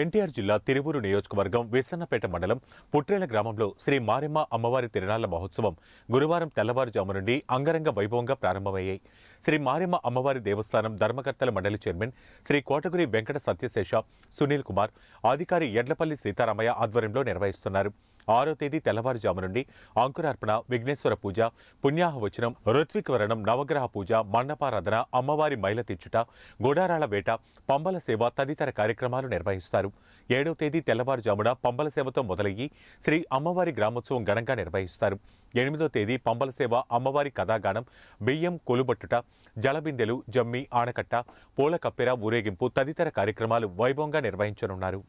ఎన్టీఆర్ జిల్లా తిరువూరు నియోజకవర్గం విసన్నపేట మండలం పుట్రేల గ్రామంలో శ్రీ మారెమ్మ అమ్మవారి తిరునాళ్ల మహోత్సవం గురువారం తెల్లవారుజాము నుండి అంగరంగ వైభవంగా ప్రారంభమయ్యాయి శ్రీ మారెమ్మ అమ్మవారి దేవస్థానం ధర్మకర్తల మండలి చైర్మన్ శ్రీ కోటగురి వెంకట సత్యశేష సునీల్ కుమార్ అధికారి ఎడ్లపల్లి సీతారామయ్య ఆధ్వర్యంలో నిర్వహిస్తున్నారు ఆరో తేదీ తెల్లవారుజాము నుండి అంకురార్పణ విఘ్నేశ్వర పూజ పుణ్యాహవచనం వరణం నవగ్రహ పూజ మన్నపారాధన అమ్మవారి మైల తెచ్చుట వేట పంబల సేవ తదితర కార్యక్రమాలు నిర్వహిస్తారు ఏడో తేదీ తెల్లవారుజామున పంబల సేవతో మొదలయ్యి శ్రీ అమ్మవారి గ్రామోత్సవం ఘనంగా నిర్వహిస్తారు ఎనిమిదో తేదీ పంబల సేవ అమ్మవారి కథాగానం బియ్యం కొలుబట్టుట జలబిందెలు జమ్మి ఆనకట్ట పూల కప్పెర ఊరేగింపు తదితర కార్యక్రమాలు వైభవంగా నిర్వహించనున్నారు